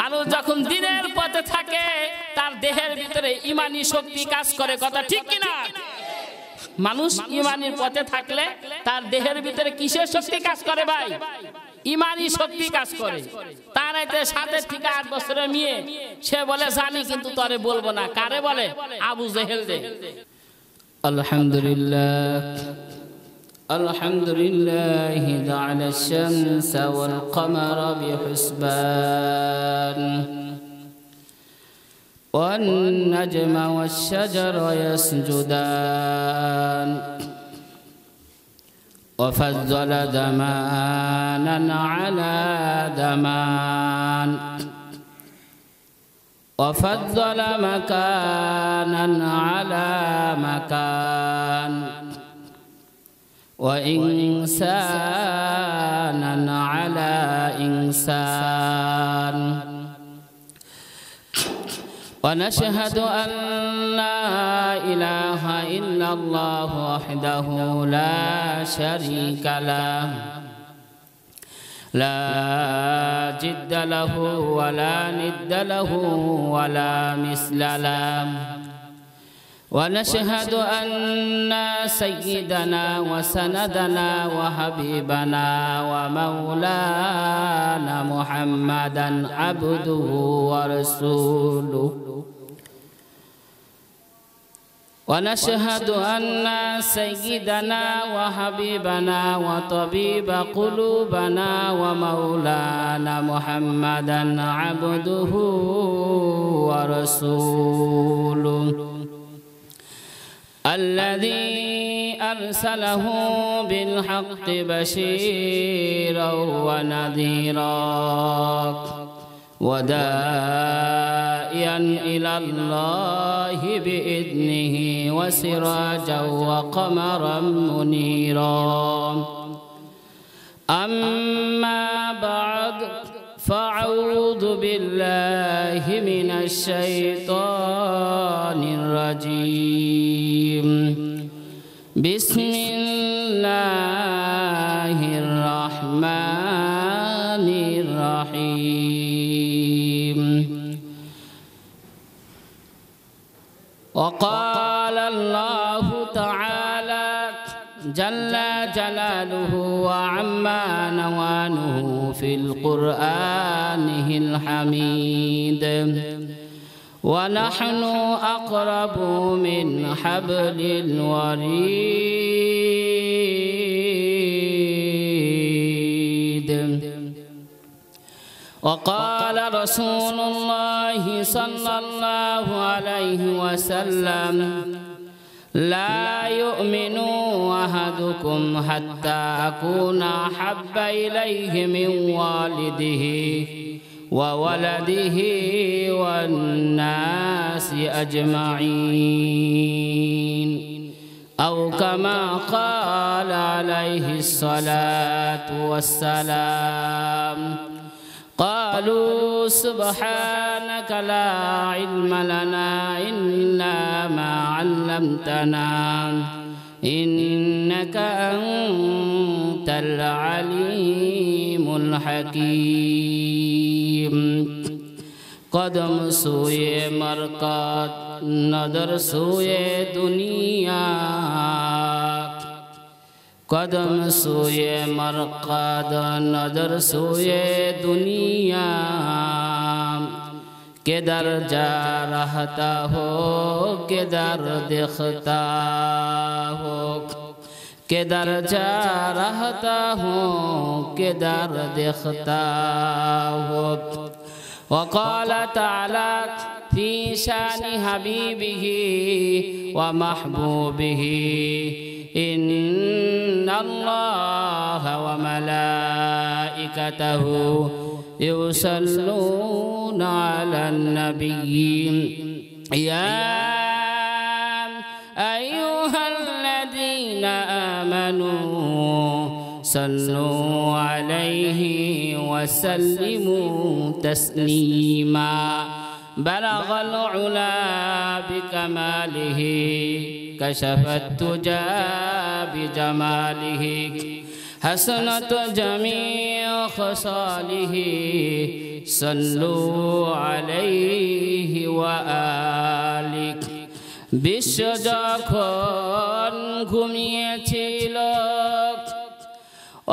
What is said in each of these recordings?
মানুষ যখন দিনের পথে থাকে তার দেহের ভিতরে ইমানি শক্তি কাজ করে কথা ঠিক কিনা মানুষ ইমানির পথে থাকলে তার দেহের ভিতরে কিসের শক্তি কাজ করে ভাই ইমানি শক্তি কাজ করে তার এতে সাথে ঠিক আট বছরের মেয়ে সে বলে জানি কিন্তু তরে বলবো না কারে বলে আবু জেহেল দে আলহামদুলিল্লাহ الحمد لله جعل الشمس والقمر بحسبان والنجم والشجر يسجدان وفضل زمانا على زمان وفضل مكانا على مكان وإنسانا على إنسان ونشهد أن لا إله إلا الله وحده لا شريك له لا جد له ولا ند له ولا مثل له ونشهد أن سيدنا وسندنا وحبيبنا ومولانا محمدا عبده ورسوله ونشهد أن سيدنا وحبيبنا وطبيب قلوبنا ومولانا محمدا عبده ورسوله الذي أرسله بالحق بشيرا ونذيرا ودائيا إلى الله بإذنه وسراجا وقمرا منيرا أما بعد فأعوذ بالله من الشيطان الرجيم بسم الله الرحمن الرحيم وقال الله جلاله وعما نوانه في القرآن الحميد ونحن أقرب من حبل الوريد وقال رسول الله صلى الله عليه وسلم لا يؤمن أحدكم حتى أكون أحب إليه من والده وولده والناس أجمعين أو كما قال عليه الصلاة والسلام قالوا سبحانك لا علم لنا إلا ما علمتنا إنك أنت العليم الحكيم قدم مسوي مرقات نظر سوي دنيا قدم سوئے مرقد نظر سوئے دنیا کدھر جا رہتا ہو کدھر دیکھتا ہو کدھر جا رہتا ہوں کدھر دیکھتا ہو وقال تعالی في شان حبيبه ومحبوبه إن الله وملائكته يصلون على النبي يا أيها الذين آمنوا صلوا عليه وسلموا تسليماً بلغ العلا بكماله كشف التجا بجماله حسنة جميع خصاله صلوا عليه وآلك বিশ্ব যখন ঘুমিয়েছিল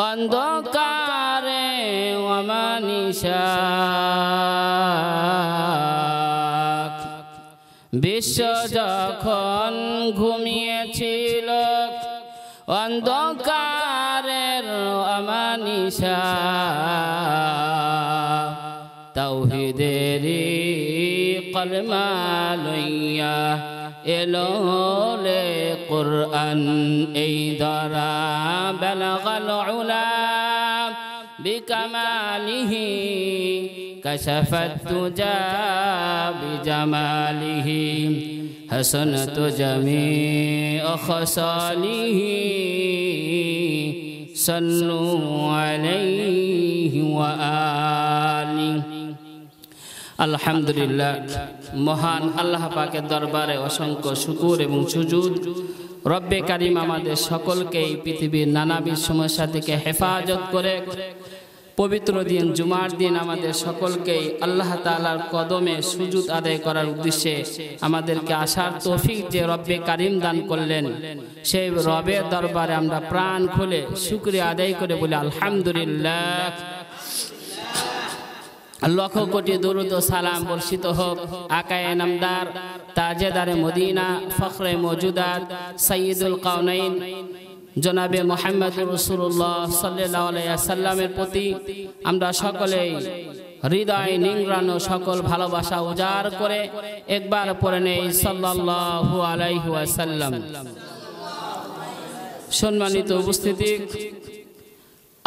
অন্ধকারে অমানিশা বিশ্ব যখন ঘুমিয়েছিল অন্ধকারের অমানিসা তৌহিদেরি কলমা লইয়া এলো রে কুরআন এই দরা বেলা গল বিকমালিহী كشفت تجا بجماله حسنت جميع আলহামদুলিল্লাহ মহান আল্লাহ পাকে দরবারে অসংখ্য শুকুর এবং সুজুদ রব্বে কারিম আমাদের সকলকে এই পৃথিবীর নানাবিধ সমস্যা থেকে হেফাজত করে পবিত্র দিন জুমার দিন আমাদের সকলকেই আল্লাহ তালার কদমে সুযোগ আদায় করার উদ্দেশ্যে আমাদেরকে আসার তৌফিক যে রব্বে কারিম দান করলেন সেই রবের দরবারে আমরা প্রাণ খুলে শুক্রিয়া আদায় করে বলি আলহামদুলিল্লাহ লক্ষ কোটি দুরুদ সালাম বর্ষিত হোক আকায় নামদার তাজেদারে মদিনা ফখরে মজুদার সঈদুল কাউনাইন জনাবে মোহাম্মদ রসুল্লাহ সাল্লামের প্রতি আমরা সকলেই হৃদয় নিংড়ানো সকল ভালোবাসা উজাড় করে একবার পরে নেই সাল্লাহু আলাইহাসাল্লাম সম্মানিত উপস্থিতি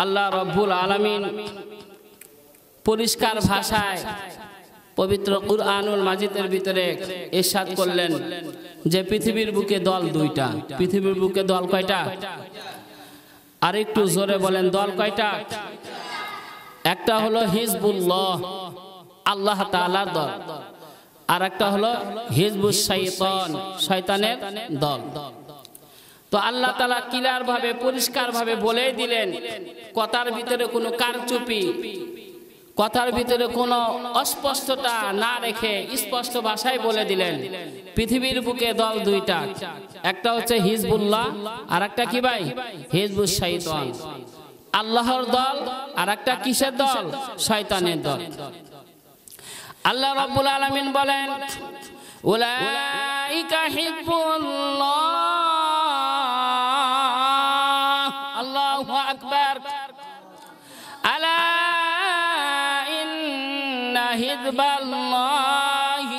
আল্লাহ রব্বুল আলমিন পরিষ্কার ভাষায় পবিত্র কুরআনুল মাজিদের ভিতরে এরশাদ করলেন যে পৃথিবীর বুকে দল দুইটা পৃথিবীর বুকে দল কয়টা আর একটু জোরে বলেন দল কয়টা একটা হলো হিজবুল্লাহ আল্লাহ তাআলার দল আর একটা হলো হিজবুস শাইতান শয়তানের দল তো আল্লাহ তাআলা কিলার ভাবে পরিষ্কার ভাবে বলেই দিলেন কথার ভিতরে কোনো কারচুপি কথার ভিতরে কোনো অস্পষ্টতা না রেখে স্পষ্ট ভাষায় বলে দিলেন পৃথিবীর বুকে দল দুইটা একটা হচ্ছে হিজবুল্লাহ আর একটা কি ভাই হিজবুল শৈতান আল্লাহর দল আর একটা কিসের দল শয়তানের দল আল্লাহ রব্বুল আলমিন বলেন উলাইকা হিজবুল্লাহ আল্লাহু আকবার حزب الله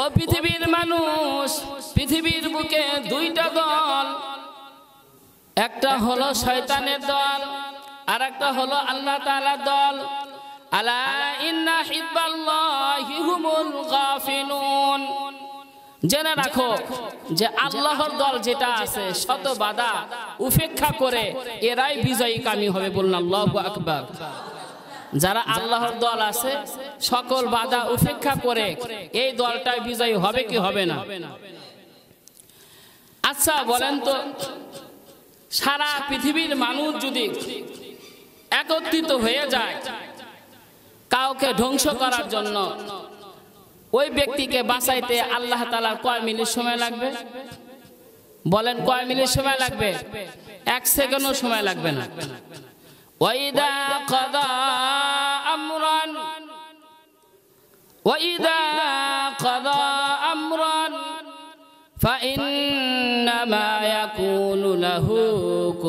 ও পৃথিবীর মানুষ পৃথিবীর বুকে দুইটা দল একটা হলো শয়তানের দল আর একটা হলো আল্লাহ তালার দল আলা ইন্না হিব্বাল্লাহি হুমুল গাফিলুন জেনে রাখো যে আল্লাহর দল যেটা আছে শত বাধা উপেক্ষা করে এরাই বিজয়ী কামি হবে বললাম আল্লাহ আকবর যারা আল্লাহর দল আছে সকল বাধা উপেক্ষা করে এই দলটা বিজয়ী হবে কি হবে না আচ্ছা, আচ্ছা বলেন তো সারা পৃথিবীর মানুষ যদি একত্রিত হয়ে যায় কাউকে ধ্বংস করার জন্য ওই ব্যক্তিকে বাঁচাইতে আল্লাহ তালা কয় মিনিট সময় লাগবে বলেন কয় মিনিট সময় লাগবে এক সেকেন্ডও সময় লাগবে না ওয়াইদা কদা আমরান ওয়াইদা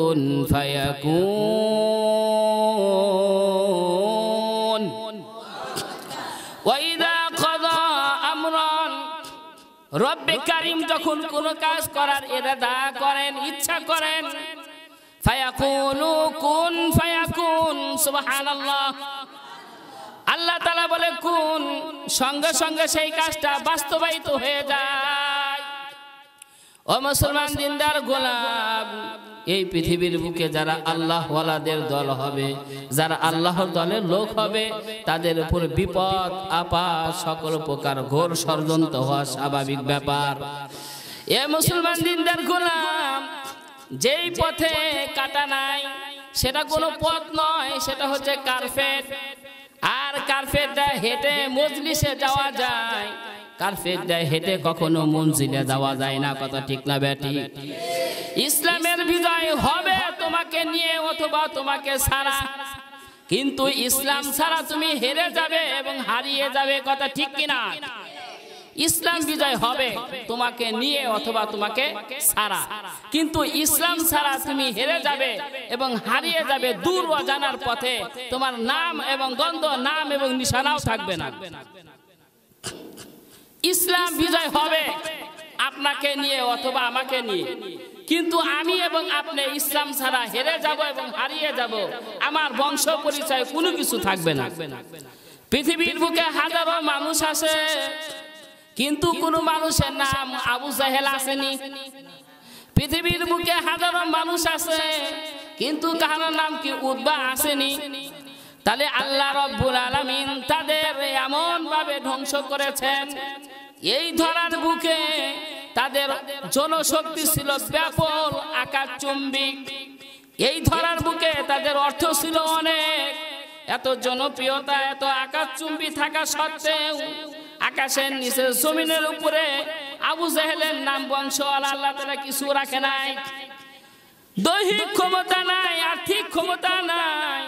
কদা রব্বে কারিম যখন কোনো কাজ করার এরাদা করেন ইচ্ছা করেন ফায়াকুনু কুন ফায়াকুন সুবহানাল্লাহ আল্লাহ তাআলা বলে কুন সঙ্গে সঙ্গে সেই কাজটা বাস্তবায়িত হয়ে যায় ও মুসলমান দিনদার গোলাম এই পৃথিবীর বুকে যারা আল্লাহওয়ালাদের দল হবে যারা আল্লাহর দলের লোক হবে তাদের উপর বিপদ আপা সকল প্রকার ঘোর ষড়যন্ত্র হওয়া স্বাভাবিক ব্যাপার এ মুসলমান দিনদার গোলাম যেই পথে কাটা নাই সেটা কোনো পথ নয় সেটা হচ্ছে কার্পেট আর কার্পেটটা হেঁটে মজলিসে যাওয়া যায় কারফের দেয় হেঁটে কখনো মঞ্জিলে যাওয়া যায় না কথা ঠিক না ব্যাটি ইসলামের বিজয় হবে তোমাকে নিয়ে অথবা তোমাকে সারা কিন্তু ইসলাম ছাড়া তুমি হেরে যাবে এবং হারিয়ে যাবে কথা ঠিক কিনা ইসলাম বিজয় হবে তোমাকে নিয়ে অথবা তোমাকে সারা কিন্তু ইসলাম ছাড়া তুমি হেরে যাবে এবং হারিয়ে যাবে দূর অজানার জানার পথে তোমার নাম এবং গন্ধ নাম এবং নিশানাও থাকবে না ইসলাম বিজয় হবে আপনাকে নিয়ে অথবা আমাকে নিয়ে কিন্তু আমি এবং আপনি ইসলাম ছাড়া হেরে যাব এবং হারিয়ে যাব আমার বংশ পরিচয় কোনো কিছু থাকবে না পৃথিবীর বুকে হাজারো মানুষ আছে কিন্তু কোন মানুষের নাম আবু জাহেল আসেনি পৃথিবীর বুকে হাজারো মানুষ আছে কিন্তু কারোর নাম কি উদ্বা আসেনি তাহলে আল্লাহ রব্বুল আলমিন তাদের এমন ভাবে ধ্বংস করেছেন এই ধরার বুকে তাদের জনশক্তি ছিল ব্যাপক আকার চুম্বিক এই ধরার বুকে তাদের অর্থ ছিল অনেক এত জনপ্রিয়তা এত আকাশ চুম্বি থাকা সত্ত্বেও আকাশের নিচে জমিনের উপরে আবু জাহেলের নাম বংশ আল্লাহ তারা কিছু রাখে নাই দৈহিক ক্ষমতা নাই আর্থিক ক্ষমতা নাই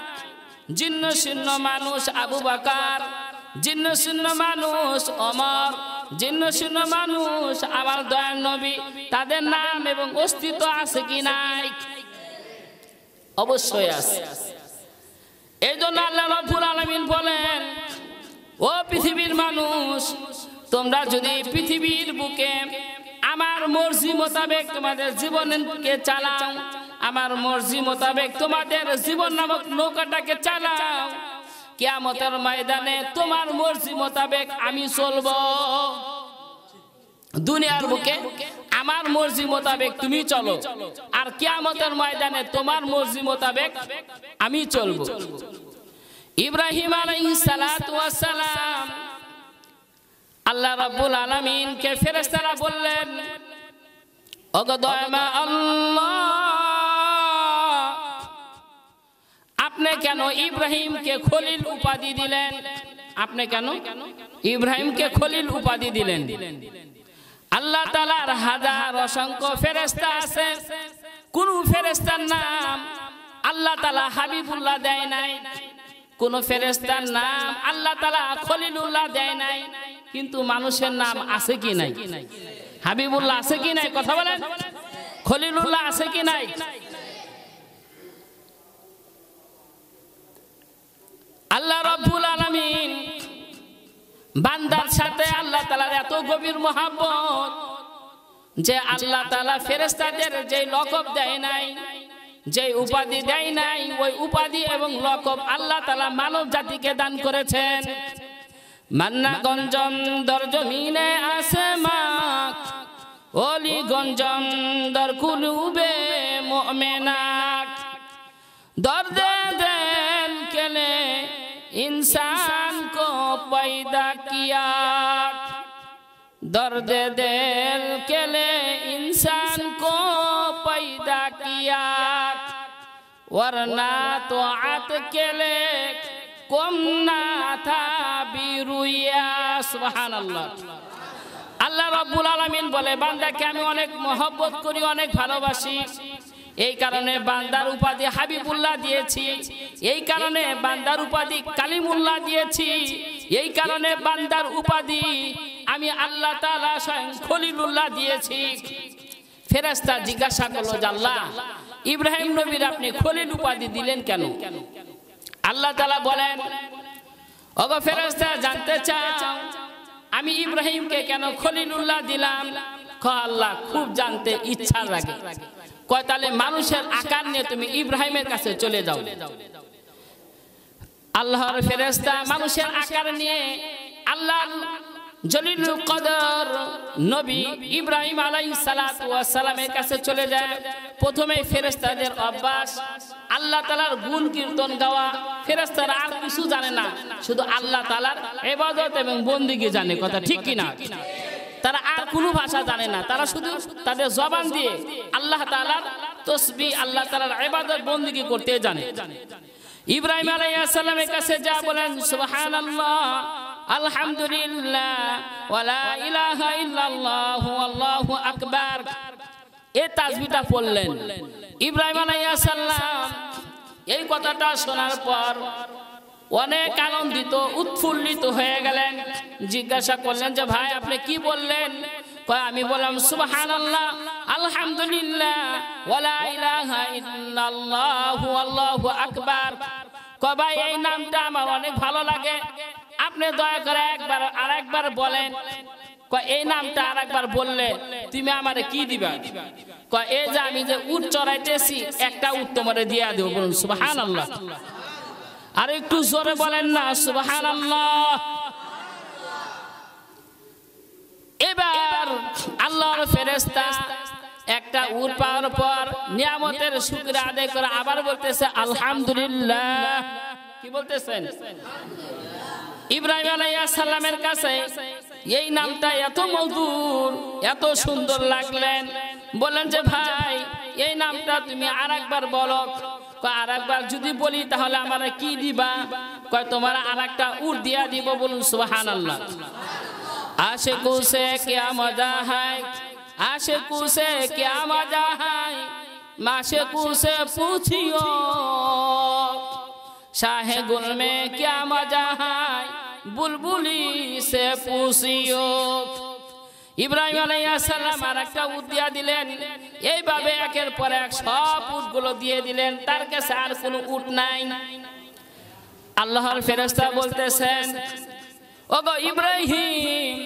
জিন্ন শূন্য মানুষ আবু বাকার জিন্ন শূন্য মানুষ অমর জিন্ন শূন্য মানুষ আমার দয়াল নবী তাদের নাম এবং অস্তিত্ব আছে কি নাই অবশ্যই আছে এই জন্য আল্লাহ রফুল আলমিন বলেন ও পৃথিবীর মানুষ তোমরা যদি পৃথিবীর বুকে আমার মর্জি মোতাবেক তোমাদের জীবনকে চালাও আমার মর্জি মোতাবেক তোমাদের জীবন নামক নৌকাটাকে চালাও কেয়ামতের ময়দানে তোমার মর্জি মোতাবেক আমি চলবো দুনিয়ার বুকে আমার মর্জি মোতাবেক তুমি চলো আর কেয়ামতের ময়দানে তোমার মর্জি মোতাবেক আমি চলব ইব্রাহিম সালাম আল্লাহ রাব্বুল কে ফেরেশতারা বললেন ওগো দয়ামা আল্লাহ আপনি কেন ইব্রাহিমকে খলিল উপাধি দিলেন আপনি কেন ইব্রাহিমকে খলিল উপাধি দিলেন আল্লাহ তালার হাজার অসংখ্য ফেরেস্তা আছে কোন ফেরেস্তার নাম আল্লাহ তালা হাবিবুল্লাহ দেয় নাই কোন ফেরেস্তার নাম আল্লাহ তালা খলিলুল্লাহ দেয় নাই কিন্তু মানুষের নাম আছে কি নাই হাবিবুল্লাহ আছে কি নাই কথা বলেন খলিলুল্লাহ আছে কি নাই আল্লাহ রব্বুল আলামিন বান্দার সাথে আল্লাহ তালার এত গভীর মহাব্বত যে আল্লাহ তালা ফেরেস্তাদের যে লকব দেয় নাই যে উপাধি দেয় নাই ওই উপাধি এবং লকব আল্লাহ তালা মানব জাতিকে দান করেছেন মান্না গঞ্জম দরজমিনে আছে মাক অলি গঞ্জম দরকুলুবে মোমেনাক দে দে इंसान को पैदा किया दर्द दिल के लिए इंसान को पैदा किया वरना तो आत के কম না থা বিরুইয়া সুবাহান আল্লাহ আল্লাহ রাব্বুল আলামিন বলে বান্দাকে আমি অনেক মহব্বত করি অনেক ভালোবাসি এই কারণে বান্দার উপাধি হাবিবুল্লাহ দিয়েছি এই কারণে বান্দার উপাধি কালিমুল্লাহ দিয়েছি এই কারণে বান্দার উপাধি আমি আল্লাহ তালা স্বয়ং খলিলুল্লাহ দিয়েছি ফেরাস্তা জিজ্ঞাসা করলো আল্লাহ ইব্রাহিম নবীর আপনি খলিল উপাধি দিলেন কেন আল্লাহ তালা বলেন অগ ফেরাস্তা জানতে চাও আমি ইব্রাহিমকে কেন খলিলুল্লাহ দিলাম আল্লাহ খুব জানতে ইচ্ছা লাগে কয় তাহলে মানুষের আকার নিয়ে তুমি ইব্রাহিমের কাছে চলে যাও আল্লাহর ফেরেস্তা মানুষের আকার নিয়ে আল্লাহ নবী ইব্রাহিম সালামের কাছে চলে যায় প্রথমে অভ্যাস আল্লাহ তালার গুণ কীর্তন গাওয়া আর কিছু জানে না শুধু আল্লাহ তালার এবাদত এবং বন্দিকে জানে কথা ঠিক কিনা তারা আর কোনো ভাষা জানে না তারা শুধু তাদের জবান দিয়ে আল্লাহ তালার তসবি আল্লাহ তালার এবাদত বন্দিগি করতে জানে ইব্রাহিম আলাইসাল্লামের কাছে যা বলেন সুহান আলহামদুলিল্লাহ ওয়ালা ইলাহা ইল্লাল্লাহ আল্লাহু আকবার এ তাজবিটা পড়লেন ইব্রাহিম আলাইহিস এই কথাটা শোনার পর অনেক আনন্দিত উৎফুল্লিত হয়ে গেলেন জিজ্ঞাসা করলেন যে ভাই আপনি কি বললেন আমি বললাম সুবাহান আল্লাহ আলহামদুলিল্লাহ আকবার কবাই এই নামটা আমার অনেক ভালো লাগে আপনি দয়া করে একবার আর একবার বলেন এই নামটা আর একবার বললে তুমি আমারে কি দিবা এই যে আমি যে উট চড়াইতেছি একটা উত্তমরে তোমারে দিয়া দেবো বলুন সুবাহান আল্লাহ আর একটু জোরে বলেন না সুবাহান এবার আল্লাহর ফেরেস্তা একটা উট পাওয়ার পর নিয়ামতের শুক্র আদায় করে আবার বলতেছে আলহামদুলিল্লাহ কি বলতেছেন ইব্রাহিম আলাইসাল্লামের কাছে এই নামটা এত মধুর এত সুন্দর লাগলেন বলেন যে ভাই এই নামটা তুমি আর একবার বলো আর একবার যদি বলি তাহলে আমরা কি দিবা কয় তোমার আর একটা উর দিয়া দিব বলুন সুহান আল্লাহ আশে কুসে কে মজা হায় আশে কুসে কে মজা মাসে কুসে পুছিও শাহে গুল মে কে মজা বুলবুলি সে পুষিও ইব্রাহিম আলাইসাল্লাম আর একটা উট দিলেন এইভাবে একের পর এক সব উটগুলো দিয়ে দিলেন তার কাছে আর কোনো উট নাই আল্লাহর ফেরেস্তা বলতেছেন ওগো ইব্রাহিম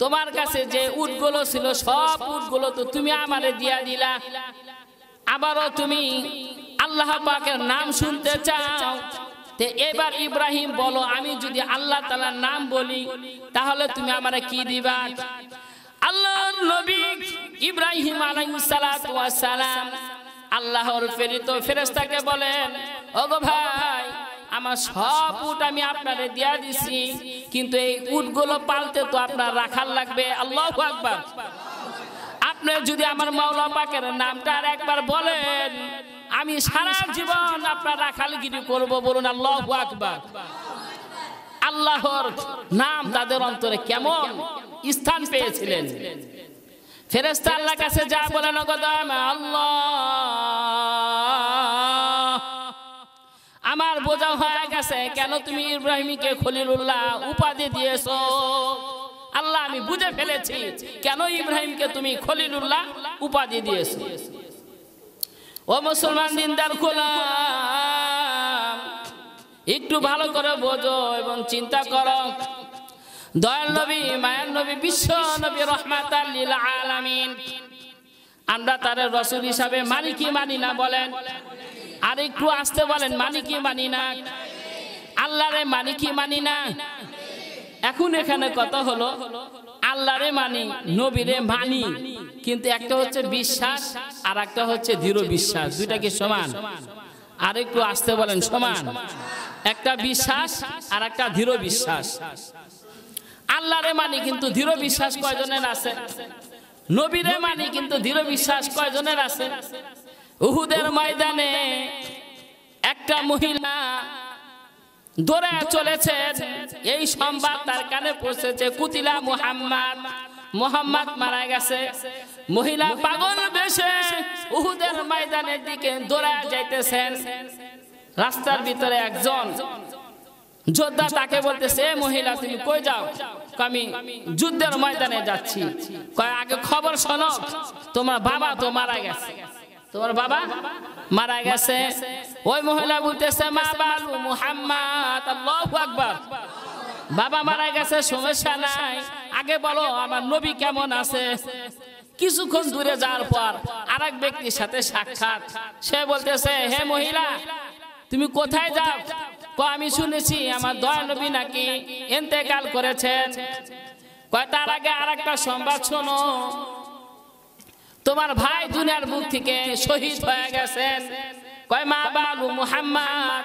তোমার কাছে যে উটগুলো ছিল সব উটগুলো তো তুমি আমার দিয়া দিলা আবারও তুমি আল্লাহ পাকের নাম শুনতে চাও তে এবার ইব্রাহিম বলো আমি যদি আল্লাহ তালার নাম বলি তাহলে তুমি আমারে কি দিবা আল্লাহর নবী ইব্রাহিম সালাম আল্লাহর প্রেরিত ফেরেশতাকে বলেন ওগো ভাই আমার সব উট আমি আপনারে দিয়া দিছি কিন্তু এই উটগুলো পালতে তো আপনার রাখার লাগবে আল্লাহ আকবার আপনি যদি আমার মাওলা পাকের নামটা আর একবার বলেন আমি সারা জীবন আপনার রাখালগিরি করব বলুন আল্লাহ আকবার আল্লাহর নাম তাদের অন্তরে কেমন স্থান পেয়েছিলেন ফেরেস্তা আল্লাহ কাছে যা বলেন গদাম আল্লাহ আমার বোঝা হয়ে গেছে কেন তুমি ইব্রাহিমকে খলিলুল্লাহ উপাধি দিয়েছ আল্লাহ আমি বুঝে ফেলেছি কেন ইব্রাহিমকে তুমি খলিলুল্লাহ উপাধি দিয়েছ ও মুসলমান দিনদার খোলা একটু ভালো করে বোঝো এবং চিন্তা করো দয়াল নবী মায়ার নবী বিশ্ব নবী রহমাত আলামিন আমরা তার রসুল হিসাবে মানি কি মানি না বলেন আর একটু আসতে বলেন মানি কি মানি না আল্লাহরে মানি কি মানি না এখন এখানে কথা হলো আল্লাহরে মানি নবীরে মানি কিন্তু একটা হচ্ছে বিশ্বাস আর একটা হচ্ছে দৃঢ় বিশ্বাস দুইটা কি সমান আর একটু আসতে বলেন সমান একটা বিশ্বাস আর একটা দৃঢ় বিশ্বাস আল্লাহ রে মানি কিন্তু দৃঢ় বিশ্বাস কয়জনের আছে নবীরে মানি কিন্তু দৃঢ় বিশ্বাস কয়জনের আছে উহুদের ময়দানে একটা মহিলা দৌড়ে চলেছে এই সংবাদ তার কানে পৌঁছেছে কুতিলা মুহাম্মদ মোহাম্মদ মারা গেছে মহিলা পাগল বেশে উহুদের ময়দানের দিকে দৌড়া যাইতেছেন রাস্তার ভিতরে একজন যোদ্ধা তাকে বলতেছে এ মহিলা তুমি কই যাও আমি যুদ্ধের ময়দানে যাচ্ছি কয় আগে খবর শোনো তোমার বাবা তো মারা গেছে তোমার বাবা মারা গেছে ওই মহিলা বলতেছে মা বালু মুহাম্মদ আল্লাহু আকবার বাবা মারা গেছে সমস্যা নাই আগে বলো আমার নবী কেমন আছে কিছুক্ষণ দূরে যাওয়ার পর আরেক ব্যক্তির সাথে সাক্ষাৎ সে বলতেছে হে মহিলা তুমি কোথায় যাও আমি শুনেছি আমার দয়ানবী নাকি এতেকাল করেছেন তার আগে আর একটা সংবাদ শোনো তোমার ভাই দুনিয়ার মুখ থেকে শহীদ হয়ে গেছেন কয় মা বাবু মুহাম্মদ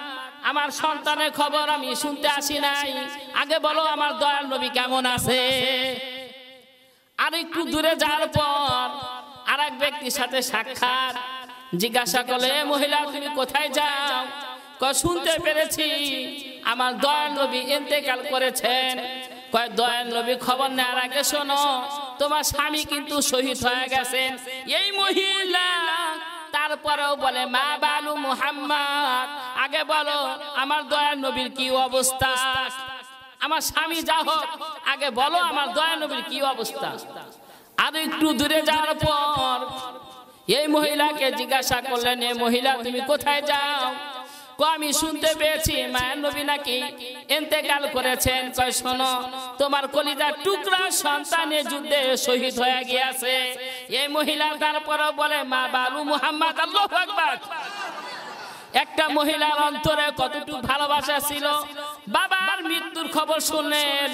আমার সন্তানের খবর আমি শুনতে আসি নাই আগে বলো আমার দয়াল নবী কেমন আছে আর একটু দূরে যাওয়ার পর আর এক ব্যক্তির সাথে সাক্ষাৎ জিজ্ঞাসা করলে মহিলা তুমি কোথায় যাও শুনতে পেরেছি আমার দয়াল নবী ইন্তেকাল করেছেন কয় দয়াল নবী খবর নেওয়ার আগে শোনো তোমার স্বামী কিন্তু শহীদ হয়ে গেছেন এই মহিলা তারপরেও বলে মা বালু মুহাম্মদ আগে বলো আমার দয়াল নবীর কি অবস্থা আমার স্বামী যা হোক আগে বলো আমার দয়া নবীর কি অবস্থা আর একটু দূরে যাওয়ার পর এই মহিলাকে জিজ্ঞাসা করলেন এ মহিলা তুমি কোথায় যাও আমি শুনতে পেয়েছি মায়ের নবী নাকি এতেকাল করেছেন কয় শোনো তোমার কলিজার টুকরা সন্তানে যুদ্ধে শহীদ হয়ে গিয়াছে এই মহিলা তারপরও বলে মা বালু মুহাম্মদ আল্লাহ আকবর একটা মহিলার অন্তরে কতটুকু ভালোবাসা ছিল বাবার মৃত্যুর খবর শুনলেন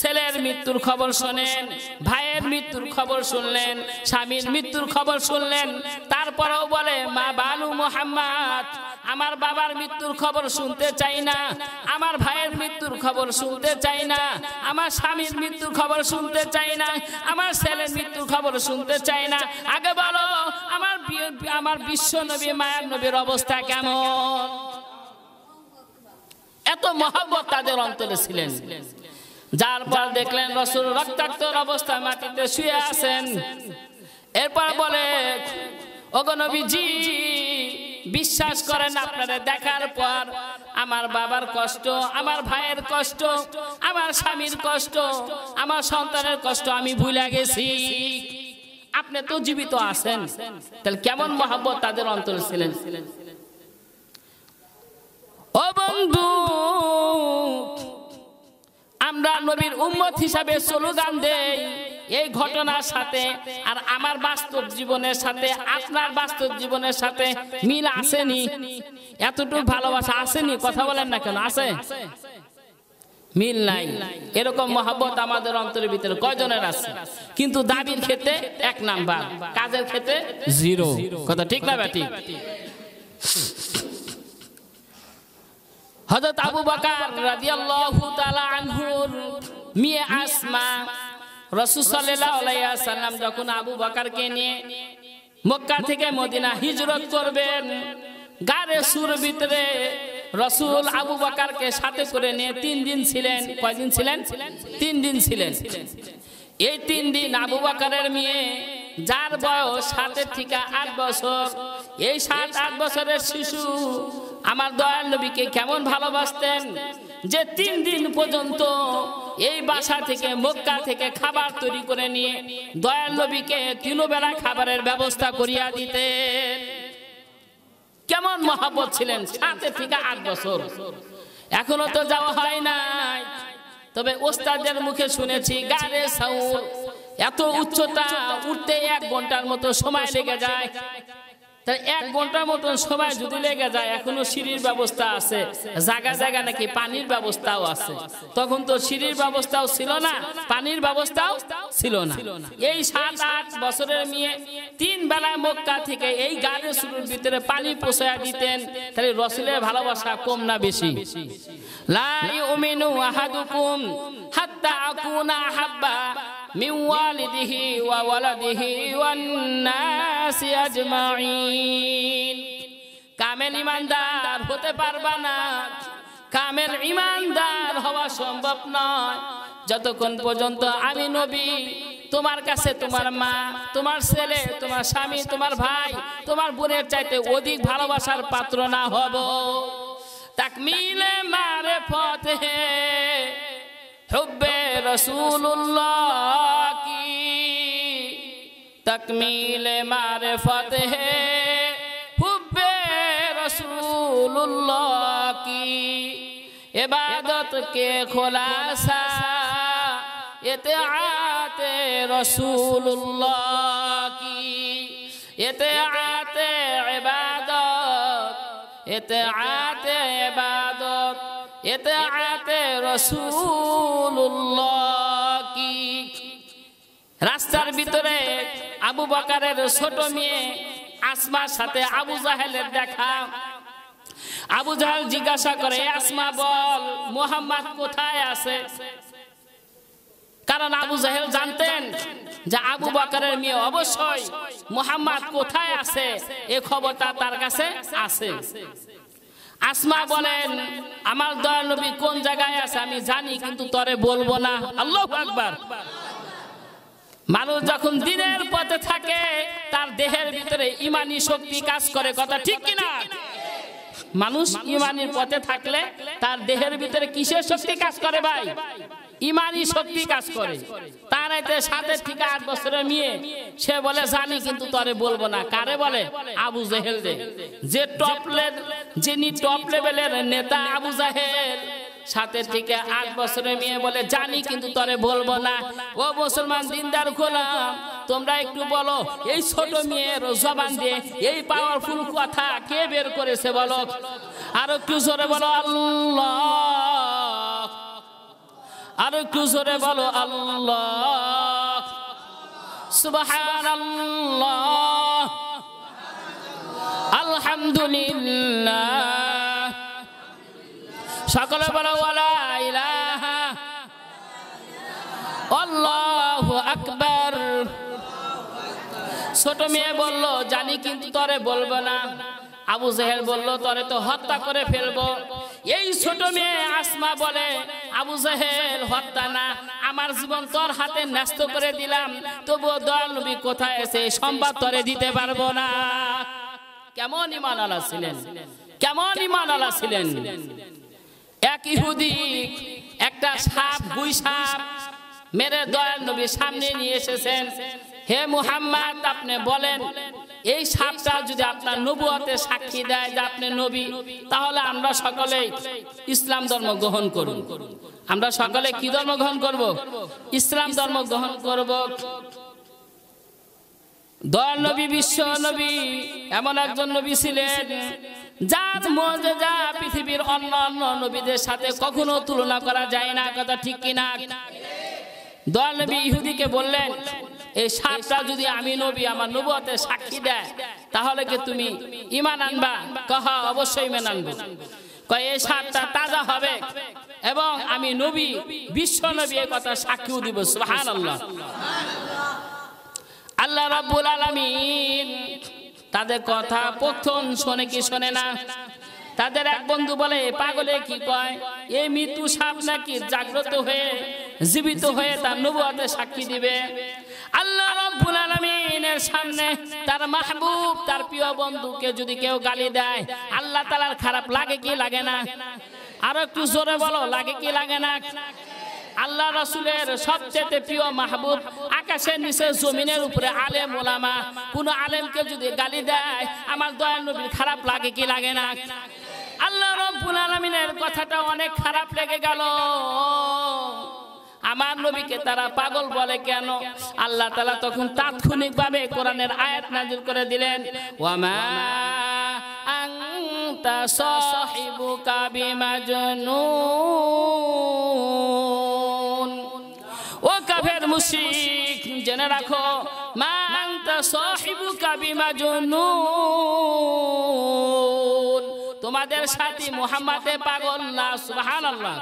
ছেলের মৃত্যুর খবর শোনেন ভাইয়ের মৃত্যুর খবর শুনলেন স্বামীর মৃত্যুর খবর শুনলেন তারপরেও বলে মা বালু মোহাম্মদ আমার বাবার মৃত্যুর খবর শুনতে চাই না আমার ভাইয়ের মৃত্যুর খবর শুনতে চাই না আমার স্বামীর মৃত্যুর খবর শুনতে চাই না আমার ছেলের মৃত্যুর খবর শুনতে চাই না আগে বলো আমার আমার বিশ্ব নবী মায়ার নবীর অবস্থা কেমন এত মহব্বত তাদের অন্তরে ছিলেন যার পর দেখলেন রসুল রক্তাক্ত অবস্থায় মাটিতে শুয়ে আছেন এরপর বলে অগনবীজি বিশ্বাস করেন আপনারা দেখার পর আমার বাবার কষ্ট আমার ভাইয়ের কষ্ট আমার স্বামীর কষ্ট আমার সন্তানের কষ্ট আমি ভুলে গেছি আপনি তো জীবিত আছেন তাহলে কেমন মহাব্বত তাদের অন্তরে ছিলেন ও বন্ধু আমরা নবীর উম্মত হিসাবে স্লোগান দেই এই ঘটনার সাথে আর আমার বাস্তব জীবনের সাথে আপনার বাস্তব জীবনের সাথে মিল আসেনি এতটুকু ভালোবাসা আসেনি কথা বলেন না কেন আছে মিল নাই এরকম মহাব্বত আমাদের অন্তরের ভিতরে কয়জনের আছে কিন্তু দাবির ক্ষেত্রে এক নাম্বার কাজের ক্ষেত্রে জিরো কথা ঠিক না ব্যাটি হজরত আবু বাকার রাদিয়াল্লাহু তাআলা আনহুর মেয়ে আসমা রাসূল সাল্লাল্লাহু আলাইহি ওয়াসাল্লাম যখন আবু বাকারকে নিয়ে মক্কা থেকে মদিনা হিজরত করবেন গারে সুর ভিতরে রসুল আবু বাকারকে সাথে করে নিয়ে তিন দিন ছিলেন কয়দিন ছিলেন তিন দিন ছিলেন এই তিন দিন আবু বাকারের মেয়ে যার বয়স সাতের থেকে আট বছর এই সাত আট বছরের শিশু আমার দয়াল নবীকে কেমন ভালোবাসতেন যে তিন দিন পর্যন্ত এই বাসা থেকে মক্কা থেকে খাবার তৈরি করে নিয়ে দয়াল নবীকে তিনবেলা খাবারের ব্যবস্থা করিয়া দিতে কেমন মহাব্বত ছিলেন সাতের থেকে আট বছর এখনো তো যাওয়া হয় নাই তবে ওস্তাদের মুখে শুনেছি গাড়ে সাউন্ড এত উচ্চতা উঠতে এক ঘন্টার মতো সময় লেগে যায় এক ঘন্টার মতন সময় যদি লেগে যায় এখনো সিঁড়ির ব্যবস্থা আছে জায়গা জায়গা নাকি পানির ব্যবস্থাও আছে তখন তো সিঁড়ির ব্যবস্থাও ছিল না পানির ব্যবস্থাও ছিল না এই সাত আট বছরের মেয়ে তিন বেলা মক্কা থেকে এই গাড়ির শুরুর ভিতরে পানি পোষায় দিতেন তাহলে রসুলের ভালোবাসা কম না বেশি লা ইউমিনু আহাদুকুম হাত্তা আকুনা হাব্বা من কামেল ইমানদার হতে পারবা না কামেল ইমানদার হওয়া সম্ভব নয় যতক্ষণ পর্যন্ত আমি নবী তোমার কাছে তোমার মা তোমার ছেলে তোমার স্বামী তোমার ভাই তোমার বোনের চাইতে অধিক ভালোবাসার পাত্র না হব তাক মিলে মারে পথে हुब्बे रसूलुल्लाह की तकमील मारफत है हुब्बे रसूलुल्लाह की इबादत के खुलासा इतिहात रसूलुल्लाह की इतिहात इबादत इतिहात इबादत রাস্তার ভিতরে আবু বাকারের ছোট মেয়ে আসমার সাথে আবু জাহেলের দেখা আবু জাহেল জিজ্ঞাসা করে আসমা বল মোহাম্মদ কোথায় আছে কারণ আবু জাহেল জানতেন যে আবু বাকারের মেয়ে অবশ্যই মোহাম্মদ কোথায় আছে এ খবরটা তার কাছে আছে আসমা বলেন আমার দয়াল নবী কোন জায়গায় আছে আমি জানি কিন্তু তরে বলবো না আল্লাহ একবার মানুষ যখন দিনের পথে থাকে তার দেহের ভিতরে ইমানি শক্তি কাজ করে কথা ঠিক কিনা মানুষ ইমানির পথে থাকলে তার দেহের ভিতরে কিসের শক্তি কাজ করে ভাই ইমানই শক্তি কাজ করে তার এতে সাথে ঠিক আট বছরের মেয়ে সে বলে জানি কিন্তু তরে বলবো না কারে বলে আবু জাহেল যে টপ যিনি টপ লেভেলের নেতা আবু জাহেল সাথে থেকে আট বছরের মেয়ে বলে জানি কিন্তু তরে বলবো না ও মুসলমান দিনদার খোলা তোমরা একটু বলো এই ছোট মেয়ের জবান দিয়ে এই পাওয়ারফুল কথা কে বের করেছে বলো আর একটু জোরে বলো আল্লাহ আর একটু জোরে বলো আল্লাহ সুবহানাল্লাহ আলহামদুলিল্লাহ সকলে বলো ওয়ালা ইলাহা আল্লাহু আকবার ছোট মেয়ে বলল জানি কিন্তু তরে বলবো না আবু জেহেল বলল তরে তো হত্যা করে ফেলবো এই ছোট মেয়ে আসমা বলে আবু জাহেল হত্যা না আমার জীবন তোর হাতে ন্যস্ত করে দিলাম তবুও দয়াল নবী কোথায় এসে সম্বাদ তরে দিতে পারবো না কেমন ইমান আলা ছিলেন কেমন ইমান আলা ছিলেন এক ইহুদি একটা সাপ দুই সাপ মেরে দয়াল নবী সামনে নিয়ে এসেছেন হে মুহাম্মদ আপনি বলেন এই সাপটা যদি আপনার নবুয়াতে সাক্ষী দেয় যে আপনি নবী তাহলে আমরা সকলে ইসলাম ধর্ম গ্রহণ করুন আমরা সকলে কি ধর্ম গ্রহণ করব ইসলাম ধর্ম গ্রহণ করব দয়াল নবী বিশ্ব নবী এমন একজন নবী ছিলেন যার মজা পৃথিবীর অন্য অন্য নবীদের সাথে কখনো তুলনা করা যায় না কথা ঠিক কিনা দয়াল নবী ইহুদিকে বললেন এই সাতটা যদি আমি নবী আমার নবুয়তে সাক্ষী দেয় তাহলে কি তুমি ইমান আনবা কহ অবশ্যই ইমান আনবো কয় এই সাতটা তাজা হবে এবং আমি নবী বিশ্ব নবী এ কথা সাক্ষীও দিব সুহান আল্লাহ আল্লাহ রাব্বুল আলামিন তাদের কথা প্রথম শোনে কি শোনে না তাদের এক বন্ধু বলে পাগলে কি কয় এই মৃত্যু সাপ নাকি জাগ্রত হয়ে জীবিত হয়ে তার নবুয়াতে সাক্ষী দিবে আল্লাহ রব্বুল আলামিনের সামনে তার মাহবুব তার প্রিয় বন্ধুকে যদি কেউ গালি দেয় আল্লাহ তালার খারাপ লাগে কি লাগে না আর একটু জোরে বলো লাগে কি লাগে না আল্লাহ রাসূলের সবচেয়ে প্রিয় মাহবুব আকাশের নিচে জমিনের উপরে আলেম ওলামা কোন আলেমকে যদি গালি দেয় আমার দয়াল নবীর খারাপ লাগে কি লাগে না আল্লাহ রব্বুল আলামিনের কথাটা অনেক খারাপ লেগে গেল আমার নবীকে তারা পাগল বলে কেন আল্লাহ তালা তখন তাৎক্ষণিকভাবে কোরআনের আয়াত নাজির করে দিলেন ওয়ামা আংতা সাহিবু কাবি ও কাফের মুশিক জেনে রাখো মা আংতা সাহিবু তোমাদের সাথী মোহাম্মদে পাগল না সুহান আল্লাহ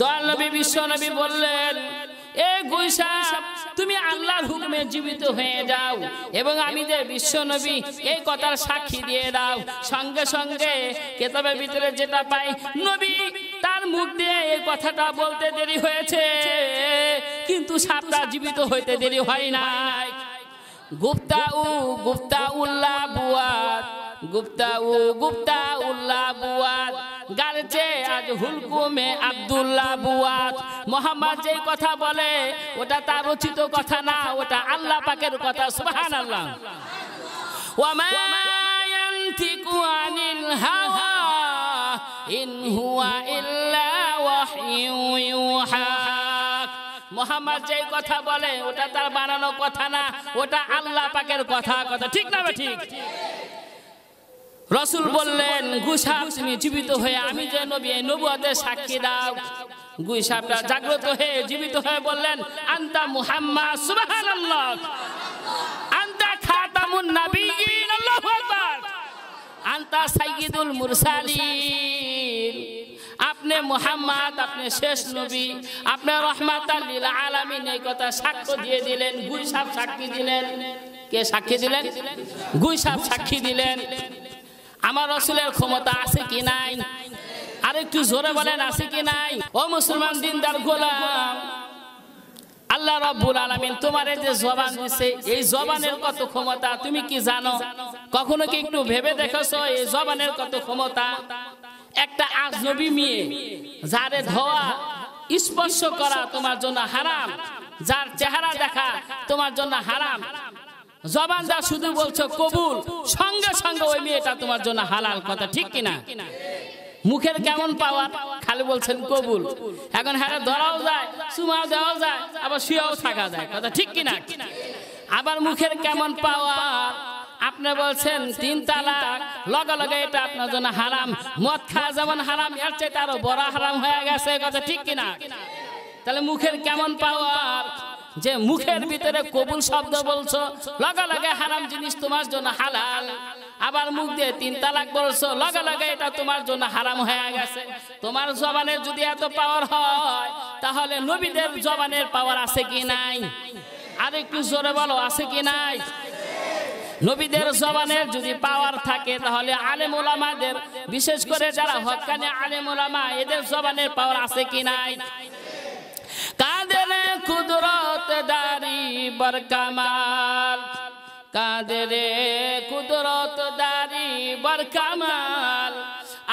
দয়াল নবী বিশ্ব নবী বললেন এ গুইসাপ তুমি আল্লাহর হুকুমে জীবিত হয়ে যাও এবং আমি যে বিশ্ব নবী এই কথার সাক্ষী দিয়ে দাও সঙ্গে সঙ্গে কেতাবের ভিতরে যেটা পাই নবী তার মুখ দিয়ে এই কথাটা বলতে দেরি হয়েছে কিন্তু সাপটা জীবিত হইতে দেরি হয় নাই গুপ্তা উ গুপ্তা উল্লা বুয়াত গুপ্তা উ গুপ্তা উল্লা বুয়াত গালছে আজ হুলকুমে আব্দুল্লাহ বুয়াত মোহাম্মদ যে কথা বলে ওটা তার রচিত কথা না ওটা আল্লাহ পাকের কথা সুহান আল্লাহ মোহাম্মদ যে কথা বলে ওটা তার বানানো কথা না ওটা আল্লাহ পাকের কথা কথা ঠিক না ঠিক রসুল বললেন গুসা তুমি জীবিত হয়ে আমি যে নবী নবুয়াতে সাক্ষী দাও গুই সাপটা জাগ্রত হয়ে জীবিত হয়ে বললেন আন্তা মুহাম্মদ সুবহানাল্লাহ আন্তা খাতামুন নাবিয়িন আল্লাহু আকবার আন্তা সাইয়্যিদুল মুরসালিন আপনি মোহাম্মদ আপনি শেষ নবী আপনি রহমাত লীলা আলামিন এই কথা সাক্ষ্য দিয়ে দিলেন গুই সাপ সাক্ষী দিলেন কে সাক্ষী দিলেন গুই সাপ সাক্ষী দিলেন আমার রসুলের ক্ষমতা আছে কি নাই আর একটু জোরে বলেন আছে কি নাই ও মুসলমান দিনদার গোলাম আল্লাহ রব্বুল আলমিন তোমার যে জবান দিছে এই জবানের কত ক্ষমতা তুমি কি জানো কখনো কি একটু ভেবে দেখেছো এই জবানের কত ক্ষমতা একটা আজনবী মেয়ে যারে ধোয়া স্পর্শ করা তোমার জন্য হারাম যার চেহারা দেখা তোমার জন্য হারাম জবান দা শুধু বলছো কবুল সঙ্গে সঙ্গে ওই মেয়েটা তোমার জন্য হালাল কথা ঠিক কিনা মুখের কেমন পাওয়ার খালি বলছেন কবুল এখন হ্যাঁ ধরাও যায় সুমাও দেওয়াও যায় আবার শুয়েও থাকা যায় কথা ঠিক কিনা আবার মুখের কেমন পাওয়ার আপনি বলছেন তিন তালাক লগে লগে এটা আপনার জন্য হারাম মদ খাওয়া যেমন হারাম এর চাইতে আরো বড় হারাম হয়ে গেছে কথা ঠিক কিনা তাহলে মুখের কেমন পাওয়ার যে মুখের ভিতরে কবুল শব্দ বলছো লগে লগে হারাম জিনিস তোমার জন্য হালাল আবার মুখ দিয়ে তিন তালাক বলছো লগে লগে এটা তোমার জন্য হারাম হয়ে গেছে তোমার জবানের যদি এত পাওয়ার হয় তাহলে নবীদের জবানের পাওয়ার আছে কি নাই আর একটু জোরে বলো আছে কি নাই নবীদের জবানের যদি পাওয়ার থাকে তাহলে আলেম ওলামাদের বিশেষ করে যারা হকানে আলেম ওলামা এদের জবানের পাওয়ার আছে কি নাই কাদের কুদরত দারি বরকামাল কাদের কুদরত দারি বরকামাল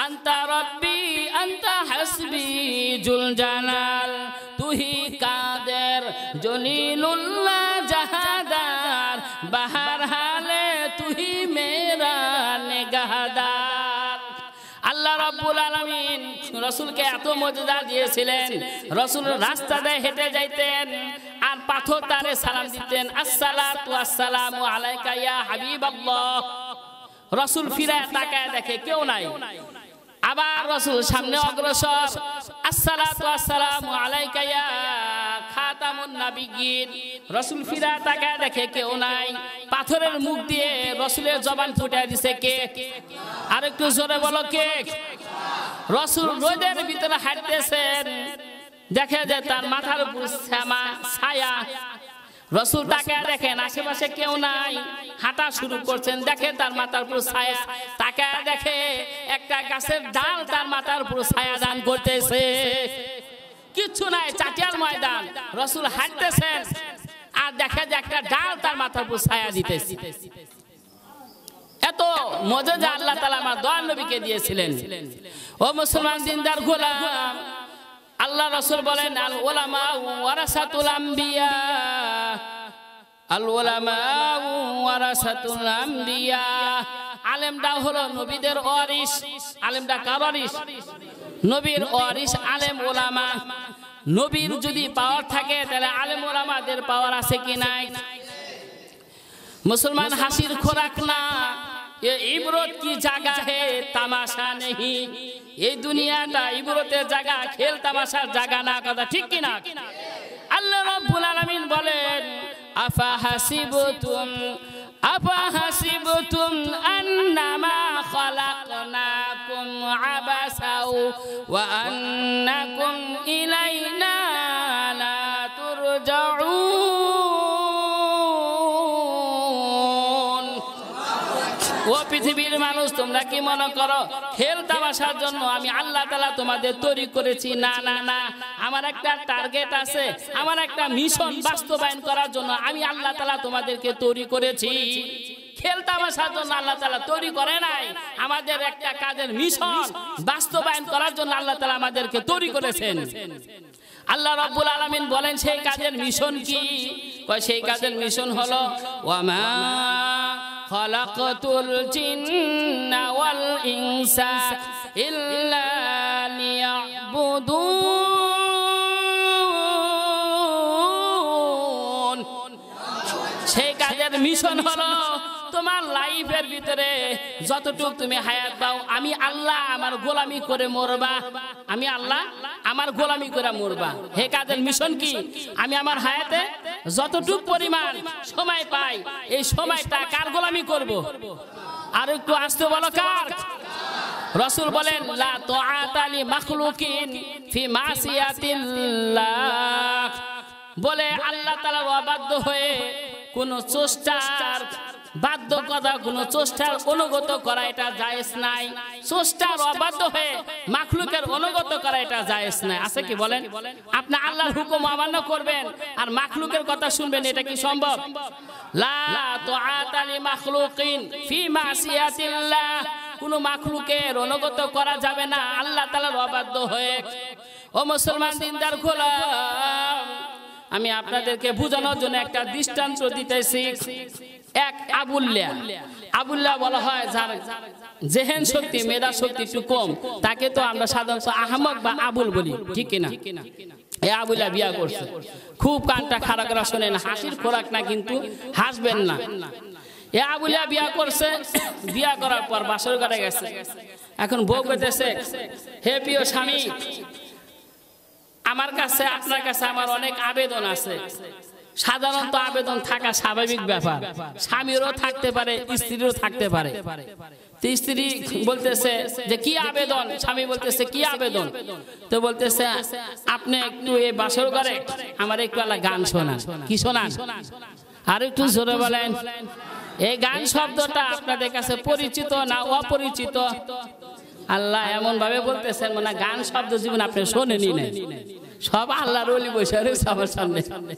আন্তা রব্বি আন্তা হাসবি জুল জানাল তুহি কাদের জলিলুল্লাহ জাহাদার বাহার রব্বুল আলামিন রসুলকে এত মর্যাদা দিয়েছিলেন রসুল রাস্তা দিয়ে হেঁটে যাইতেন আর পাথর তারে সালাম দিতেন আসসালাতু আসসালামু আলাইকা ইয়া হাবিবাল্লাহ রসুল ফিরে তাকায় দেখে কেউ নাই আবার রসুল সামনে অগ্রসর আসসালাতু আসসালামু আলাইকা ইয়া নামুন নাবিগির রসুল ফিরা তাকায় দেখে কেউ নাই পাথরের মুখ দিয়ে রসুলের জবান ফুটায় দিছে কে আর একটু জোরে বলো কে রসুল রোদের ভিতরে হাঁটতেছেন দেখে যে তার মাথার উপর শ্যামা ছায়া রসুল তাকে দেখেন আশেপাশে কেউ নাই হাঁটা শুরু করছেন দেখে তার মাথার উপর ছায়া তাকে দেখে একটা গাছের ডাল তার মাথার উপর ছায়া দান করতেছে কিচ্ছু নাই চাটিয়াল ময়দান রসুল হাঁটতেছেন আর দেখা যায় একটা ডাল তার মাথার উপর ছায়া দিতেছে এত মজা যা আল্লাহ তালা আমার দয়াল নবীকে দিয়েছিলেন ও মুসলমান জিন্দার গোলাম আল্লাহ রসুল বলেন আল ওলামা ওয়ারাসাতুল আম্বিয়া আল ওলামা ওয়ারাসাতুল আম্বিয়া আলেমটা হলো নবীদের ওয়ারিস আলেমটা কার ওয়ারিস নবীর ওয়ারিস আলেম ওলামা নবীর যদি পাওয়ার থাকে তাহলে আলেমুর আমাদের পাওয়ার আছে কি নাই মুসলমান হাসির খোরাক না ये কি জায়গা হে তামাশা तमाशा এই দুনিয়াটা दुनिया জায়গা খেল তামাশার জায়গা না কথা ঠিক কি না আল্লাহ রাব্বুল আলামিন বলেন আফা হাসিবতুম আফা হাসিবতুম আন্নামা খালাক عبسا وأنكم إلينا لا ترجعون ও পৃথিবীর মানুষ তোমরা কি মনে করো খেল তামাশার জন্য আমি আল্লাহ তালা তোমাদের তৈরি করেছি না না না আমার একটা টার্গেট আছে আমার একটা মিশন বাস্তবায়ন করার জন্য আমি আল্লাহ তালা তোমাদেরকে তৈরি করেছি খেলতামার জন্য আল্লাহ তালা তৈরি করে নাই আমাদের একটা কাজের মিশন বাস্তবায়ন করার জন্য আল্লাহ আমাদেরকে তৈরি করেছেন আল্লাহ রব্বুল আলমিন বলেন সেই কাজের মিশন কি সেই কাজের মিশন হলো ওয়ামা খলাকতুল জিন্না ওয়াল ইনসা ইল্লা সেই কাজের মিশন হলো তোমার লাইফের ভিতরে যতটুক তুমি হায়াত দাও আমি আল্লাহ আমার গোলামি করে মরবা আমি আল্লাহ আমার গোলামি করে মরবা হে কাজের মিশন কি আমি আমার হায়াতে যতটুক পরিমাণ সময় পাই এই সময়টা কার গোলামি করব। আর একটু আসতে বলো কার রসুল বলেন লা তো আতালি মাখলুকিন ফি মাসিয়াতিল্লাহ বলে আল্লাহ তালা অবাধ্য হয়ে কোন চেষ্টার বাধ্য কথা কোনো চোষ্টার অনুগত করা এটা জায়েজ নাই চোষ্ঠার অবাধ্য হয়ে মাখলুকের অনুগত করা এটা জায়েজ নাই আছে কি বলেন আপনি আল্লাহর হুকুম অমান্য করবেন আর মাখলুকের কথা শুনবেন এটা কি সম্ভব লা তুআতালি মাখলুকিন ফি মাসিয়াতিল্লাহ কোন মাখলুকের অনুগত করা যাবে না আল্লাহ তালার অবাধ্য হয়ে ও মুসলমান দিনদার খোলা আমি আপনাদেরকে বোঝানোর জন্য একটা দৃষ্টান্ত দিতেছি এক আবুল্লা আবুল্লা বলা হয় যার জেহেন শক্তি মেধা শক্তি একটু কম তাকে তো আমরা সাধারণত আহমদ বা আবুল বলি ঠিক কিনা এ আবুল্লা বিয়া করছে খুব কানটা খারাপ করা শোনেন হাসির খোরাক না কিন্তু হাসবেন না এ আবুলিয়া বিয়া করছে বিয়া করার পর বাসর ঘরে গেছে এখন বউ কেছে হে প্রিয় স্বামী আমার কাছে আপনার কাছে আমার অনেক আবেদন আছে সাধারণত আবেদন থাকা স্বাভাবিক ব্যাপার স্বামীরও থাকতে পারে স্ত্রীরও থাকতে পারে স্ত্রী বলতেছে যে কি আবেদন স্বামী বলতেছে কি আবেদন তো বলতেছে আপনি একটু এই বাসর ঘরে আমার একটু আলা গান শোনান কি শোনান আর একটু জোরে বলেন এই গান শব্দটা আপনাদের কাছে পরিচিত না অপরিচিত আল্লাহ এমন ভাবে বলতেছেন মানে গান শব্দ জীবন আপনি শোনেনি না সব আল্লাহর বসে সামনে সামনে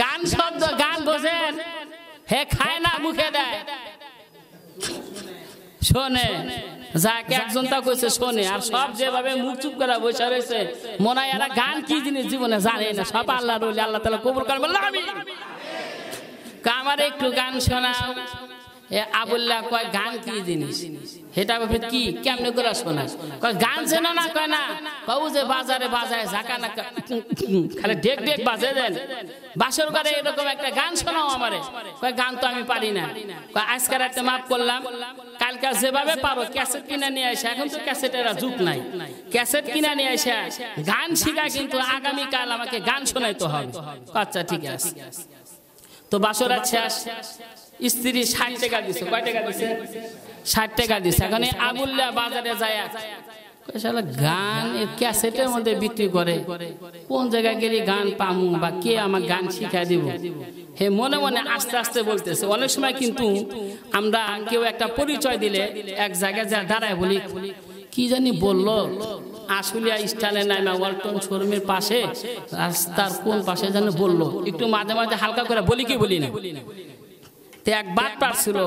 গান শব্দ গান বোঝেন হে খায় না মুখে দেয় শোনে যাকে একজন তা কইছে শোনে আর সব যেভাবে মুখ চুপ করে বসে রয়েছে মনে হয় এরা গান কি জিনিস জীবনে জানে না সব আল্লাহ রইলে আল্লাহ তালা কবর করে বললাম আমি আমার একটু গান শোনাও এ আবুল্লাহ কয় গান কি জিনিস সেটা ভাবে কি কেমনে করে শোনাস কয় গান শোনো না কয় না কবু যে বাজারে বাজায় ঝাঁকা না খালি ডেক ডেক বাজে দেন বাসর করে এরকম একটা গান শোনাও আমারে কয় গান তো আমি পারি না কয় আজকের একটা মাফ করলাম কালকে যেভাবে পাবো ক্যাসেট কিনে নিয়ে আসে এখন তো ক্যাসেটের যুগ নাই ক্যাসেট কিনে নিয়ে আসে গান শিখা কিন্তু আগামীকাল আমাকে গান শোনাইতে হবে আচ্ছা ঠিক আছে তো বাসরাত শেষ স্ত্রী ষাট টাকা দিছে কয় টাকা দিছে ষাট টাকা দিছে এখন এই আবুল্লা বাজারে যায় গান ক্যাসেটের মধ্যে বিক্রি করে কোন জায়গায় গেলে গান পামু বা কে আমার গান শিখাই দিব হে মনে মনে আস্তে আস্তে বলতেছে অনেক সময় কিন্তু আমরা কেউ একটা পরিচয় দিলে এক জায়গায় যা দাঁড়ায় বলি কি জানি বলল আশুলিয়া স্টাইলে নামে ওয়ালটন শোরুমের পাশে রাস্তার কোন পাশে যেন বললো একটু মাঝে মাঝে হালকা করে বলি কি বলি না এক বাটপার ছিল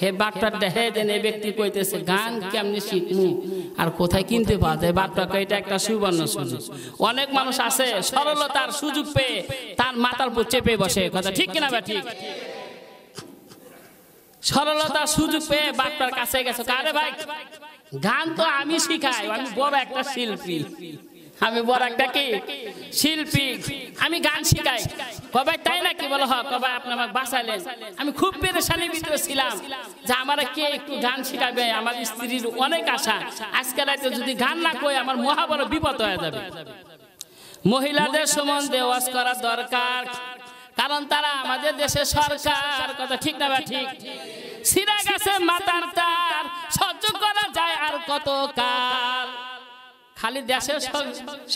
হে বাটপার দেখে দেন এই ব্যক্তি কইতেছে গান কেমনি শিখমু আর কোথায় কিনতে পাওয়া যায় বাটপার এটা একটা সুবর্ণ সুযোগ অনেক মানুষ আছে সরলতার সুযোগ পেয়ে তার মাথার উপর চেপে বসে কথা ঠিক কিনা বা ঠিক সরলতার সুযোগ পেয়ে বাটপার কাছে গেছে কারে ভাই গান তো আমি শিখাই আমি বড় একটা শিল্পী আমি একটা কি শিল্পী আমি গান শিখাই কবাই তাই কি বলো হ্যাঁ কবাই আপনি আমাকে বাঁচালেন আমি খুব পেরেশানির ভিতরে ছিলাম যে আমার কে একটু গান শিখাবে আমার স্ত্রীর অনেক আশা আজকাল রাতে যদি গান না কই আমার মহাবর বিপদ হয়ে যাবে মহিলাদের সম্বন্ধে ওয়াজ করা দরকার কারণ তারা আমাদের দেশে সরকার কথা ঠিক না ঠিক সিরা গেছে মাতার তার সহ্য করা যায় আর কত কাল খালি দেশের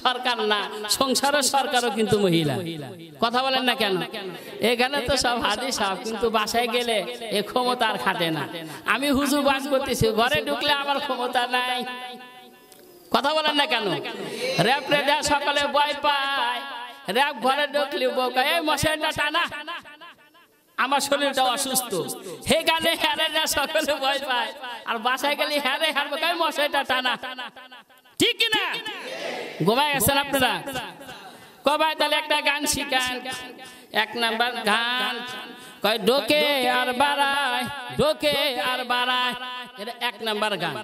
সরকার না সংসারের সরকারও কিন্তু মহিলা কথা বলেন না কেন এখানে তো সব হাজি সব কিন্তু বাসায় গেলে এ ক্ষমতা আর খাটে না আমি হুজুর বাস করতেছি ঘরে ঢুকলে আমার ক্ষমতা নাই কথা বলেন না কেন র্যাপরে দেয় সকালে বয় পায় র্যাপ ঘরে ঢুকলে বোকা এই মশাইটা টানা আমার শরীরটা অসুস্থ হে গানে হ্যারে সকলে ভয় পায় আর বাসায় গেলে হ্যারে হ্যারবো মশাইটা টানা ঠিক কিনা ঘুমায় গেছেন আপনারা কবাই তাহলে একটা গান শিখান এক নাম্বার গান কয় ডোকে আর বাড়ায় ডোকে আর বাড়ায় এটা এক নাম্বার গান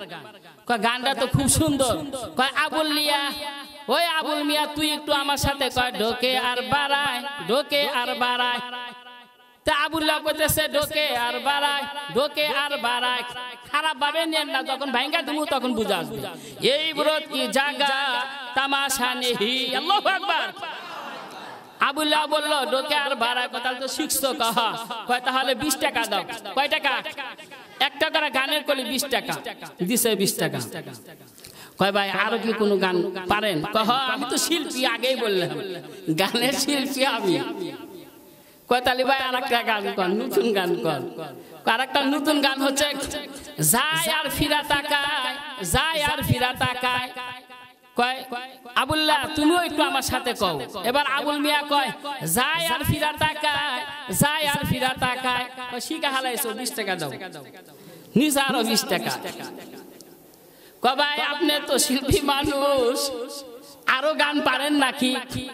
কয় গানটা তো খুব সুন্দর কয় আবুল মিয়া ওই আবুল মিয়া তুই একটু আমার সাথে কয় ডোকে আর বাড়ায় ডোকে আর বাড়ায় তা আবুল্লাহ বলতেছে ঢোকে আর বাড়ায় ঢোকে আর বাড়ায় খারাপ ভাবে নেন না যখন ভাঙ্গা দিব তখন বুঝা এই ব্রত কি জাগা তামাশা নেহি আল্লাহ বললো আর তো কয় তাহলে বিশ টাকা দাও কয় টাকা একটা করে গানের করলে বিশ টাকা দিছে বিশ টাকা কয় ভাই আরো কি কোনো গান পারেন কহ আমি তো শিল্পী আগেই বললাম গানের শিল্পী আমি কয়তালি ভাই আর একটা গান কর নতুন গান কর আর একটা নতুন গান হচ্ছে যায় আর ফিরা তাকায় যায় আর ফিরা তাকায় কয় আবুল্লাহ তুমিও একটু আমার সাথে এবার আবুল কয় আর আর টাকা বিশ টাকা কবাই আপনি তো শিল্পী মানুষ আরো গান পারেন নাকি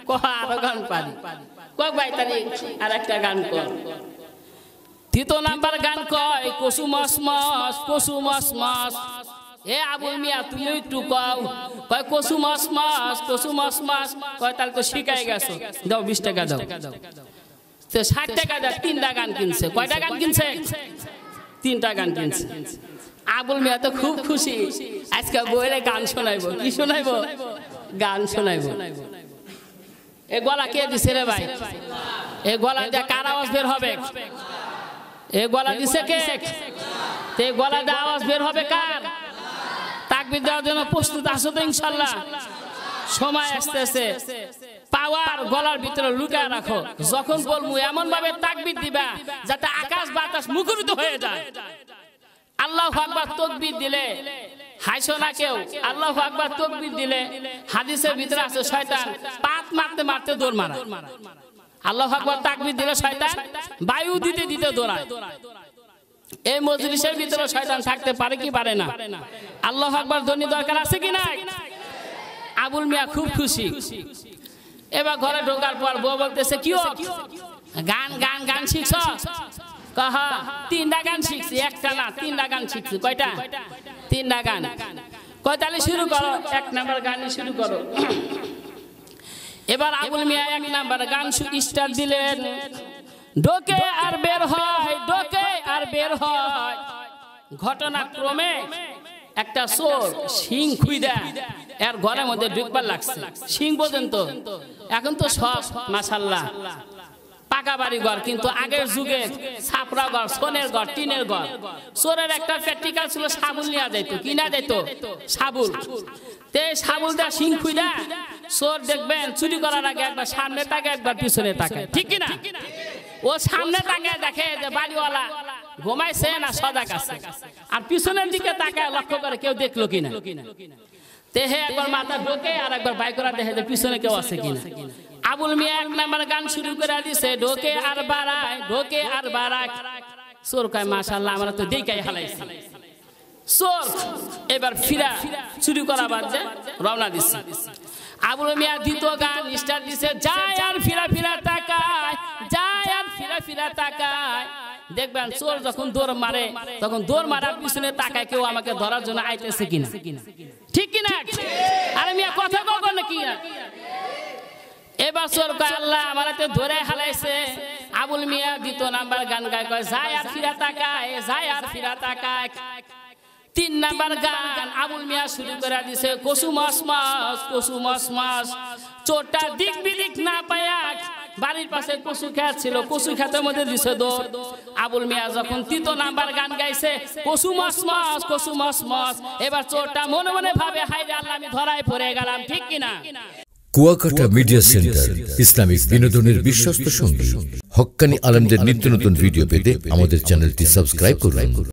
কহ আরো গান পারি কয় বাই তারি আর একটা গান কর তৃতীয় নাম্বার গান কয় কসু মস মস কসু মস মস এ আবুল মিয়া তুমি একটু কও কয় কসু মাস মাস কসু মাস কয় তাহলে তো শিখাই গেছো দাও বিশ টাকা দাও তো ষাট টাকা দাও তিনটা গান কিনছে কয়টা গান কিনছে তিনটা গান কিনছে আবুল মিয়া তো খুব খুশি আজকে বইলে গান শোনাইবো কি শোনাইবো গান শোনাইবো এ গলা কে দিছে রে ভাই এ গলা দিয়ে কার আওয়াজ বের হবে এ গলা দিছে কে তে গলা দিয়ে আওয়াজ বের হবে কার তাকবির দেওয়ার জন্য প্রস্তুত আসো তো ইনশাল্লাহ সময় আসতেছে পাওয়ার গলার ভিতরে লুকায় রাখো যখন বলবো এমন ভাবে তাকবির দিবা যাতে আকাশ বাতাস মুখরিত হয়ে যায় আল্লাহ আকবার তকবির দিলে হাইসো না কেউ আল্লাহ আকবার তকবির দিলে হাদিসের ভিতরে আছে শয়তান পাত মারতে মারতে দৌড় মারা আল্লাহ আকবার তাকবির দিলে শয়তান বায়ু দিতে দিতে দৌড়ায় এই মজলিসের ভিতরে শয়তান থাকতে পারে কি পারে না আল্লাহ আকবার ধ্বনি দরকার আছে কি না আবুল মিয়া খুব খুশি এবার ঘরে ঢোকার পর বউ বলতেছে কি গান গান গান শিখছ কহ তিনটা গান শিখছি একটা না তিনটা গান শিখছি কয়টা তিনটা গান কয় শুরু করো এক নাম্বার গান শুরু করো এবার আবুল মিয়া এক নাম্বার গান স্টার দিলেন ডোকে আর বের হয় ডোকে আর বের হয় ঘটনাক্রমে একটা চোর শিং দেয় এর ঘরের মধ্যে ঢুকবার লাগছে শিং পর্যন্ত এখন তো সব মাসাল্লাহ পাকা বাড়ি ঘর কিন্তু আগের যুগে ছাপড়া ঘর সোনের ঘর টিনের ঘর সোনের একটা প্র্যাকটিক্যাল ছিল সাবুল নেওয়া যাইতো কিনা যেত সাবুল তে সাবুল দা সিং খুইলা সোর দেখবেন চুরি করার আগে একবার সামনে তাকে একবার পিছনে তাকে ঠিক কিনা ও সামনে তাকে দেখে যে বাড়িওয়ালা ঘুমাইছে না সজাগ আছে আর পিছনের দিকে তাকে লক্ষ্য করে কেউ দেখলো কিনা তেহে একবার মাথা ঢোকে আর একবার বাইকরা দেখে যে পিছনে কেউ আছে কিনা আবুল মিয়া এক নাম্বার গান শুরু করে দিছে ঢোকে আর বাড়ায় ঢোকে আর বাড়ায় চোর কয় মাশাল্লাহ আমরা তো দেখাই হালাইছি সোর এবার ফিরা শুরু করা বাদ যে রওনা দিছে আবুল মিয়া দ্বিতীয় গান স্টার্ট দিছে যায় আর ফিরা ফিরা তাকায় যায় আর ফিরা ফিরা তাকায় দেখবেন চোর যখন দোর মারে তখন দোর মারার পিছনে তাকায় কেউ আমাকে ধরার জন্য আইতেছে কিনা ঠিক কিনা আরে মিয়া কথা না কিনা এবছর কয় আল্লাহ আমার তো ধরে হালাইছে আবুল মিয়া দ্বিত নাম্বার গান গায় কয় যায় আর ফিরা তাকায় যায় আর ফিরা তাকায় তিন নাম্বার গান আবুল মিয়া শুরু করে দিছে কসু মাস মাস কসু মাস মাস চোরটা দিক বিদিক না পায়া বাড়ির পাশে কচু খ্যাত ছিল কচু খেতের মধ্যে দিছে দৌড় আবুল মিয়া যখন তৃত নাম্বার গান গাইছে কচু মাস মাস কচু মাস মাস এবার চোরটা মনে মনে ভাবে হাই আল্লাহ আমি ধরায় পড়ে গেলাম ঠিক কিনা কুয়াকাটা মিডিয়া সেন্টার ইসলামিক বিনোদনের বিশ্বস্ত সঙ্গী হক্কানি আলমদের নিত্য নতুন ভিডিও পেতে আমাদের চ্যানেলটি সাবস্ক্রাইব করুন